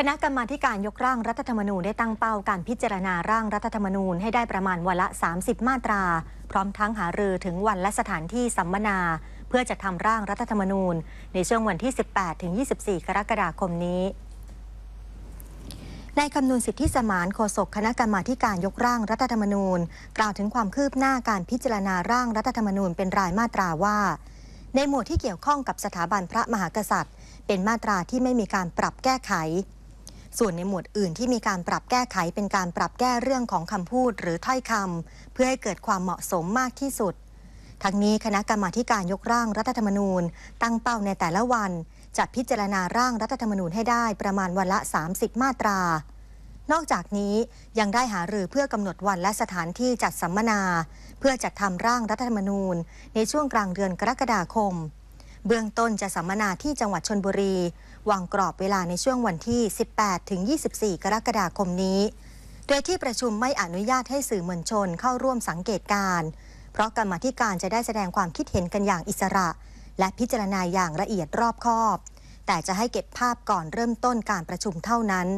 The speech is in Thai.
คณะกรรมาการยกร่างรัฐธรรมนูญได้ตั้งเป้าการพิจารณาร่างรัฐธรรมนูญให้ได้ประมาณวันละ30 มาตรา พร้อมทั้งหารือถึงวันและสถานที่สัมมนาเพื่อจะทำร่างรัฐธรรมนูญ ในช่วงวันที่ 18ถึง24 กรกฎาคมนี้นายคำนวณสิทธิสมานโฆษกคณะกรรมาการยกร่างรัฐธรรมนูญ กล่าวถึงความคืบหน้าการพิจารณาร่างรัฐธรรมนูญเป็นรายมาตราว่า ในหมวดที่เกี่ยวข้องกับสถาบันพระมหากษัตริย์ เป็นมาตราที่ไม่มีการปรับแก้ไขส่วนในหมวดอื่นที่มีการปรับแก้ไขเป็นการปรับแก้เรื่องของคำพูดหรือถ้อยคำเพื่อให้เกิดความเหมาะสมมากที่สุด ทั้งนี้คณะกรรมาการยกร่างรัฐธรรมนูญ ตั้งเป้าในแต่ละวัน จะพิจารณาร่างรัฐธรรมนูญให้ได้ประมาณวันละ 30 มาตรา นอกจากนี้ยังได้หารือเพื่อกำหนดวันและสถานที่จัดสัมมนา เพื่อจัดทำร่างรัฐธรรมนูญ ในช่วงกลางเดือนกรกฎาคมเบื้องต้นจะสัมมนาที่จังหวัดชนบุรี วางกรอบเวลาในช่วงวันที่ 18 ถึง 24 กรกฎาคมนี้ โดยที่ประชุมไม่อนุญาตให้สื่อมวลชนเข้าร่วมสังเกตการ เพราะกรรมธิการจะได้แสดงความคิดเห็นกันอย่างอิสระ และพิจารณาอย่างละเอียดรอบคอบ แต่จะให้เก็บภาพก่อนเริ่มต้นการประชุมเท่านั้น